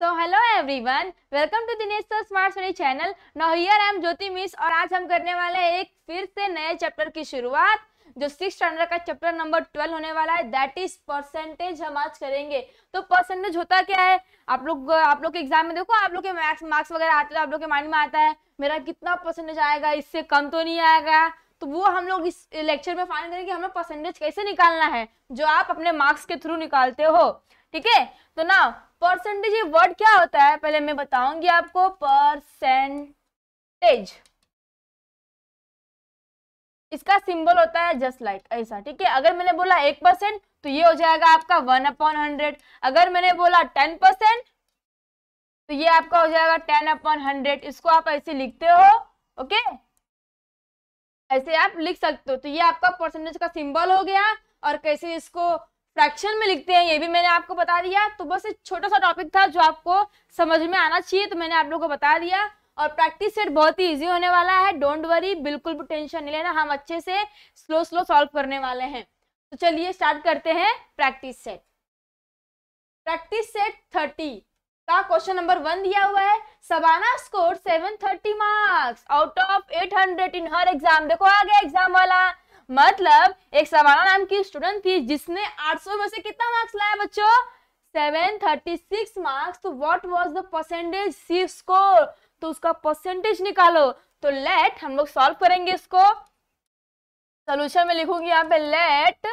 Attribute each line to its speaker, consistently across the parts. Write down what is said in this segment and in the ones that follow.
Speaker 1: तो hello everyone welcome to Dinesh sir smart Soni channel now here I am Jyoti miss और आज हम करने वाले हैं एक फिर से नए चैप्टर की शुरुआत जो सिक्स स्टैंडर्ड का चैप्टर नंबर ट्वेल्व होने वाला है दैट इज परसेंटेज हम आज करेंगे तो परसेंटेज होता क्या है आप लोग आप लोग के एग्जाम में देखो आप लोग के मार्क्स मार्क्स वगैरह आते हैं आप लोग के माइंड में आता है मेरा कितना परसेंटेज आएगा इससे कम तो नहीं आएगा तो वो हम लोग इस लेक्चर में फाइंड करेंगे हमें परसेंटेज कैसे निकालना है जो आप अपने मार्क्स के थ्रू निकालते हो ठीक है तो ना परसेंटेज ये वर्ड क्या होता है पहले मैं बताऊंगी आपको परसेंटेज इसका सिंबल होता है जस्ट लाइक like, ऐसा ठीक है अगर मैंने बोला एक परसेंट तो ये हो जाएगा आपका वन अपॉन हंड्रेड अगर मैंने बोला टेन परसेंट तो ये आपका हो जाएगा टेन अपॉन हंड्रेड इसको आप ऐसे लिखते हो ओके ऐसे आप लिख सकते हो तो ये आपका परसेंटेज का सिंबल हो गया और कैसे इसको फ्रैक्शन में लिखते हैं ये भी मैंने आपको बता दिया तो बस एक छोटा सा टॉपिक था जो आपको समझ में आना चाहिए तो मैंने आप लोगों को बता दिया और प्रैक्टिस सेट बहुत ही इजी होने वाला है डोंट वरी बिल्कुल भी टेंशन नहीं लेना हम अच्छे से स्लो स्लो सॉल्व करने वाले हैं तो चलिए स्टार्ट करते हैं practice set practice set thirty का क्वेश्चन नंबर वन दिया हुआ है Sabana score seven thirty marks out of eight hundred in her exam देखो आ गया एग्जाम वाला मतलब एक सवाना नाम की स्टूडेंट थी जिसने 800 में से कितना मार्क्स लाया बच्चों 736 मार्क्स तो what was the percentage she score तो उसका परसेंटेज निकालो तो लेट हम लोग सॉल्व करेंगे इसको सोल्यूशन में लिखूंगी यहाँ पे let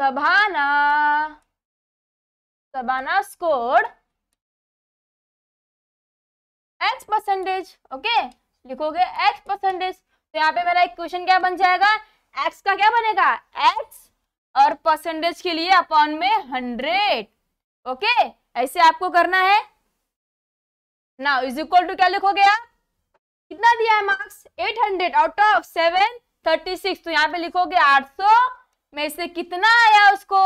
Speaker 1: Sabana Sabana score x percentage okay लिखोगे एक्स परसेंटेज तो यहाँ पे मेरा इक्वेशन क्या बन जाएगा एक्स का क्या बनेगा एक्स और परसेंटेज के लिए अपॉन में हंड्रेड ओके ऐसे आपको करना है ना इज इक्वल टू क्या लिखोगे आप कितना दिया है मार्क्स 800 आउट ऑफ 736 तो यहाँ पे लिखोगे 800 में से कितना आया उसको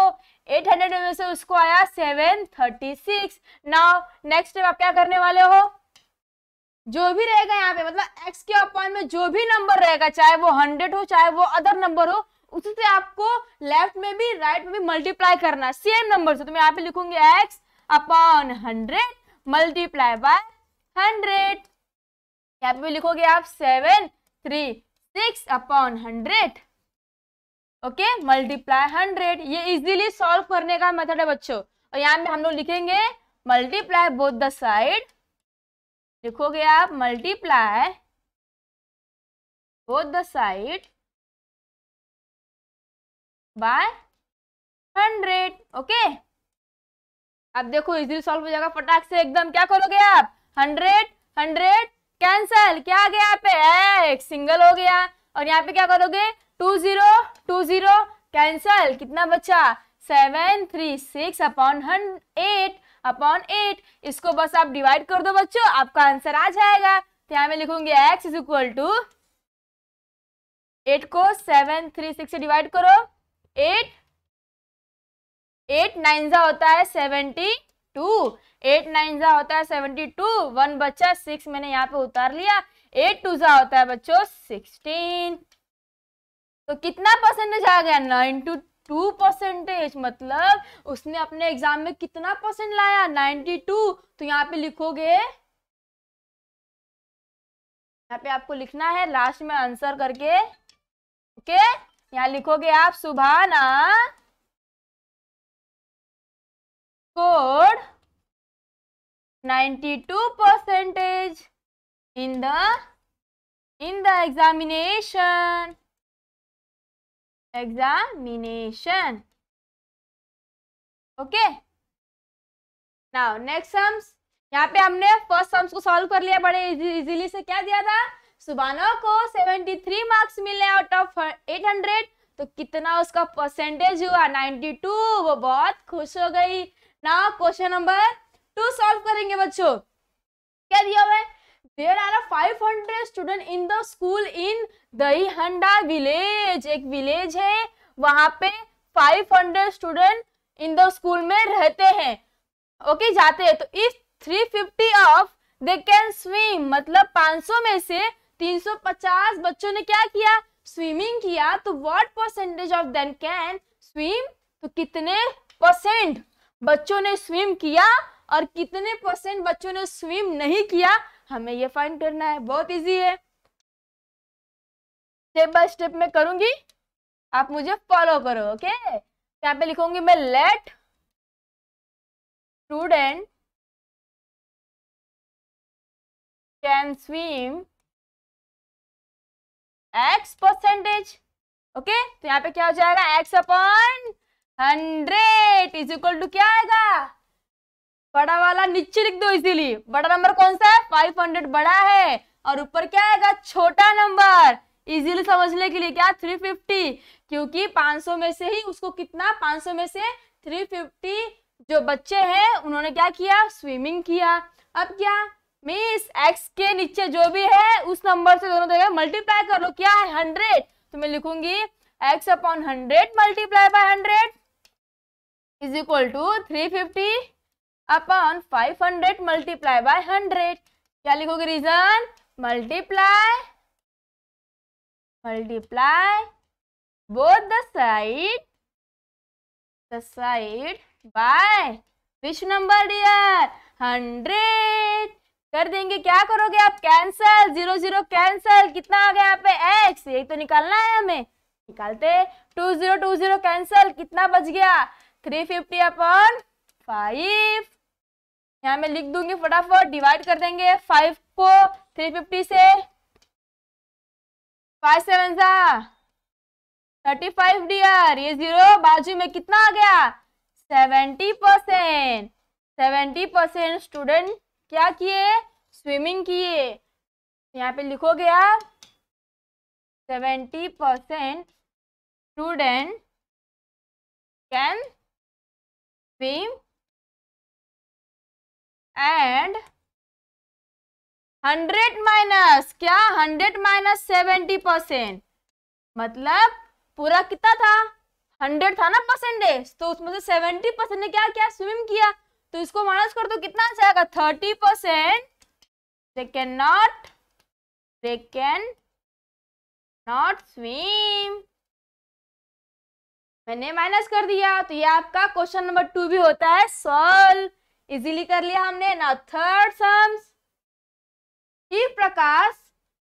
Speaker 1: 800 में से उसको आया 736 नाउ नेक्स्ट स्टेप आप क्या करने वाले हो जो भी रहेगा यहाँ पे मतलब x के अपॉन में जो भी नंबर रहेगा चाहे वो हंड्रेड हो चाहे वो अदर नंबर हो उसी से आपको लेफ्ट में भी राइट में भी मल्टीप्लाई करना है सेम नंबर से तो मैं यहाँ पे लिखूंगी x upon hundred multiply by hundred यहाँ पे भी लिखोगे आप seven three six upon hundred okay multiply hundred ये इजीली सॉल्व करने का मेथड है बच्चों और यहाँ पे हम लोग लिखेंगे मल्टीप्लाई बोथ द साइड लिखोगे आप multiply both the side by hundred okay अब देखो इजिली सॉल्व हो जाएगा फटाक से एकदम क्या करोगे आप हंड्रेड हंड्रेड कैंसल क्या आ गया यहाँ पे एक सिंगल हो गया और यहाँ पे क्या करोगे two zero two zero cancel कितना बचा seven three six upon hundred eight upon eight इसको बस आप डिवाइड कर दो बच्चों आपका आंसर आ जाएगा तो यहाँ मैं लिखूंगी x is equal to eight को सेवन थ्री सिक्स से डिवाइड करो एट एट नाइन जा होता है सेवेंटी टू एट नाइन जा होता है सेवेंटी टू वन बच्चा सिक्स मैंने यहाँ पे उतार लिया एट टू जा होता है बच्चों सिक्सटीन तो कितना परसेंटेज आ गया नाइन टू टू परसेंटेज मतलब उसने अपने एग्जाम में कितना परसेंट लाया नाइन्टी टू तो यहाँ पे लिखोगे यहाँ पे आपको लिखना है लास्ट में आंसर करके ओके यहाँ लिखोगे आप Subhana ninety two percentage in the in the examination examination. okay now next sums यहाँ पे हमने फर्स्ट सम्स को सॉल्व कर लिया बड़े इजीली से क्या दिया था सुबानो को 73 मार्क्स मिले आउट ऑफ 800 तो कितना उसका परसेंटेज हुआ 92 वो बहुत खुश हो गई now question number two solve करेंगे बच्चों क्या दिया हुआ है there are five hundred student in the school in Dahihanda village एक विलेज है वहां पे five hundred student in the school में रहते हैं ओके okay, जाते हैं तो if three fifty of they can swim मतलब 500 में से 350 बच्चों ने क्या किया स्विमिंग किया तो what percentage of them can swim तो कितने परसेंट बच्चों ने स्विम किया और कितने परसेंट बच्चों ने स्विम नहीं किया हमें ये फाइंड करना है बहुत इजी है स्टेप बाय स्टेप मैं करूंगी आप मुझे फॉलो करो ओके यहाँ पे लिखूंगी मैं let student can swim x percentage okay तो यहाँ पे क्या हो जाएगा x upon hundred is equal to क्या आएगा बड़ा वाला नीचे लिख दो इसीलिए बड़ा नंबर कौन सा है 500 बड़ा है और ऊपर क्या आएगा छोटा नंबर इजीली समझने के लिए क्या 350 क्योंकि 500 में से ही उसको कितना 500 में से 350 जो बच्चे हैं उन्होंने क्या किया स्विमिंग किया अब क्या मिस एक्स के नीचे जो भी है उस नंबर से दोनों जगह मल्टीप्लाई कर लो क्या है हंड्रेड तो मैं लिखूंगी x upon hundred multiply by hundred is equal to three fifty upon five hundred multiply by hundred क्या लिखोगे reason multiply multiply both the side the side by which number dear hundred कर देंगे क्या करोगे आप कैंसल जीरो जीरो कैंसल कितना आ गया यहाँ पे एक्स यही तो निकालना है हमें निकालते two zero two zero cancel कितना बच गया थ्री फिफ्टी अपॉन फाइव यहाँ मैं लिख दूंगी फटाफट डिवाइड कर देंगे फाइव को थ्री फिफ्टी से फाइव सेवन सा थर्टी फाइव डियर ये जीरो बाजू में कितना आ गया seventy percent seventy percent student क्या किए स्विमिंग किए यहाँ पे लिखोगे गया seventy percent student can swim and hundred minus क्या हंड्रेड माइनस सेवेंटी परसेंट मतलब पूरा कितना था हंड्रेड था ना परसेंटेज तो उसमें से सेवेंटी परसेंट ने क्या क्या स्विम किया तो इसको माइनस कर दो तो कितना आंसर आएगा thirty percent they can not they can not swim मैंने माइनस कर दिया तो ये आपका क्वेश्चन नंबर टू भी होता है सॉल्व इजीली कर लिया हमने ना third sums he Prakash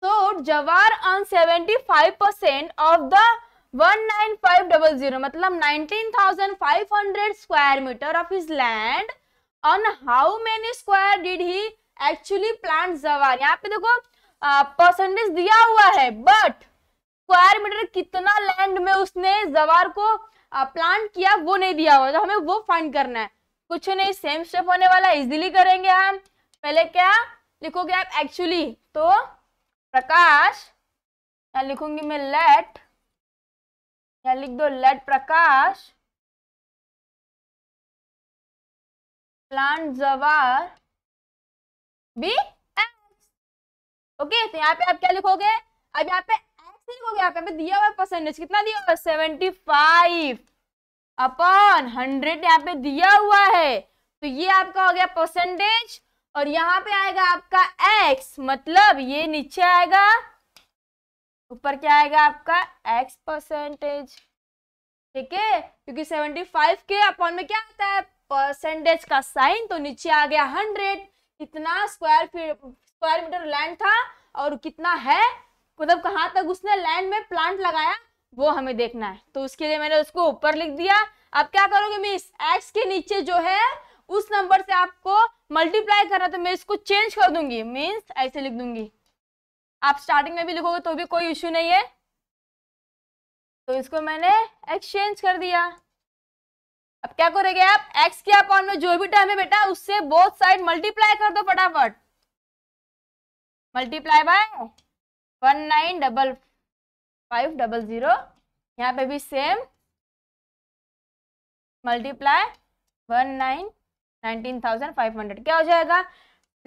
Speaker 1: sowed jowar on seventy five percent of the one nine five double zero मतलब nineteen thousand five hundred square metre of his land on how many square did he actually plant jowar यहाँ पे देखो percentage दिया हुआ है but square metre कितना land में उसने जवार को प्लांट किया वो नहीं दिया हुआ तो हमें वो फाइंड करना है कुछ नहीं सेम स्टेप होने वाला इजीली करेंगे हम पहले क्या लिखोगे आप एक्चुअली तो प्रकाश या लिखूंगी मैं लेट या लिख दो let Prakash plant jowar be x okay तो यहाँ पे आप क्या लिखोगे अब यहाँ पे एक्स लिखोगे यहाँ पे दिया हुआ परसेंटेज कितना दिया हुआ सेवेंटी फाइव अपॉन हंड्रेड यहाँ पे दिया हुआ है तो ये आपका हो गया परसेंटेज और यहाँ पे आएगा आपका एक्स मतलब ये नीचे आएगा ऊपर क्या आएगा आपका एक्स परसेंटेज ठीक है क्योंकि सेवेंटी फाइव के अपॉन में क्या आता है परसेंटेज का साइन तो नीचे आ गया हंड्रेड कितना स्क्वायर स्क्वायर मीटर लैंड था और कितना है मतलब कहाँ तक उसने लैंड में प्लांट लगाया वो हमें देखना है तो उसके लिए मैंने उसको ऊपर लिख दिया अब क्या करोगे मिस एक्स के नीचे जो है उस नंबर से आपको मल्टीप्लाई करना तो मैं इसको चेंज कर दूंगी मीन्स ऐसे लिख दूंगी आप स्टार्टिंग में भी लिखोगे तो भी कोई इश्यू नहीं है तो इसको मैंने एक्सचेंज कर दिया अब क्या करोगे आप एक्स के अकाउंट में जो भी टर्म है बेटा उससे बोथ साइड मल्टीप्लाई कर दो फटाफट multiply by one nine double five double zero यहाँ पे भी same multiply one nine nineteen thousand five hundred क्या हो जाएगा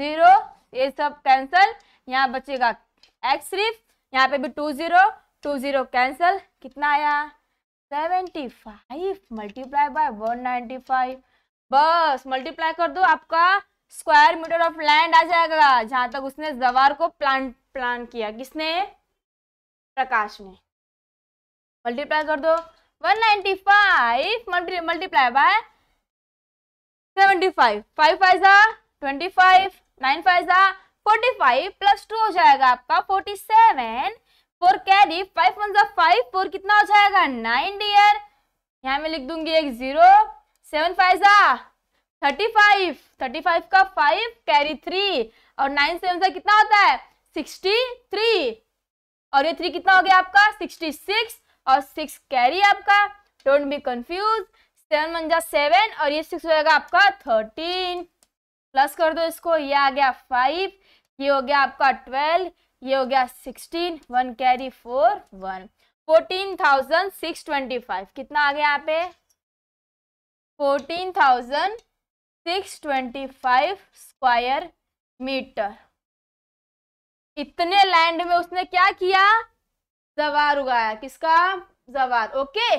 Speaker 1: ज़ीरो ये सब कैंसिल यहाँ बचेगा एक्स सिर्फ यहाँ पे भी two zero two zero cancel कितना आया seventy five multiply by one ninety five बस मल्टीप्लाई कर दो आपका स्क्वायर मीटर ऑफ लैंड आ जाएगा जहाँ तक उसने जवार को प्लान प्लान किया किसने प्रकाश में मल्टीप्लाई कर दो 195 five multi multiply by seventy five five five twenty five nine five forty five plus two हो जाएगा आपका forty seven four carry five one सा फाइव फोर कितना हो जाएगा नाइन डियर यहाँ मैं लिख दूंगी एक जीरो सेवन फाइव सा थर्टी फाइव थर्टी फाइव का फाइव कैरी थ्री और नाइन सेवन सा कितना होता है सिक्सटी थ्री और ये थ्री कितना हो गया आपका सिक्सटी सिक्स और सिक्स कैरी आपका don't be confuse seven one जा सेवन और ये सिक्स हो जाएगा आपका थर्टीन प्लस कर दो इसको ये आ गया फाइव ये हो गया आपका ट्वेल्व ये हो गया sixteen one carry four one fourteen thousand six twenty five कितना आ गया यहाँ पे fourteen thousand six twenty five square metre इतने लैंड में उसने क्या किया जवार उगाया किसका जवार ओके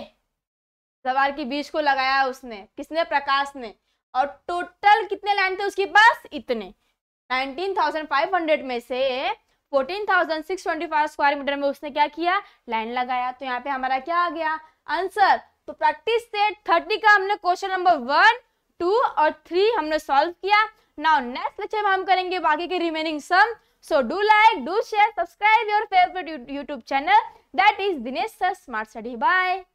Speaker 1: जवार की बीज को लगाया उसने किसने प्रकाश ने और टोटल कितने लैंड थे उसके पास इतने 19,500 में से 14,625 स्क्वायर मीटर में उसने क्या किया लाइन लगाया तो यहाँ पे हमारा क्या आ गया आंसर तो प्रैक्टिस सेट थर्टी का हमने क्वेश्चन नंबर वन टू और थ्री हमने सॉल्व किया नाउ नेक्स्ट लेक्चर में हम करेंगे बाकी के remaining sum So do like, do share, subscribe your favorite YouTube channel. That is Dinesh Sir Smart Study. Bye.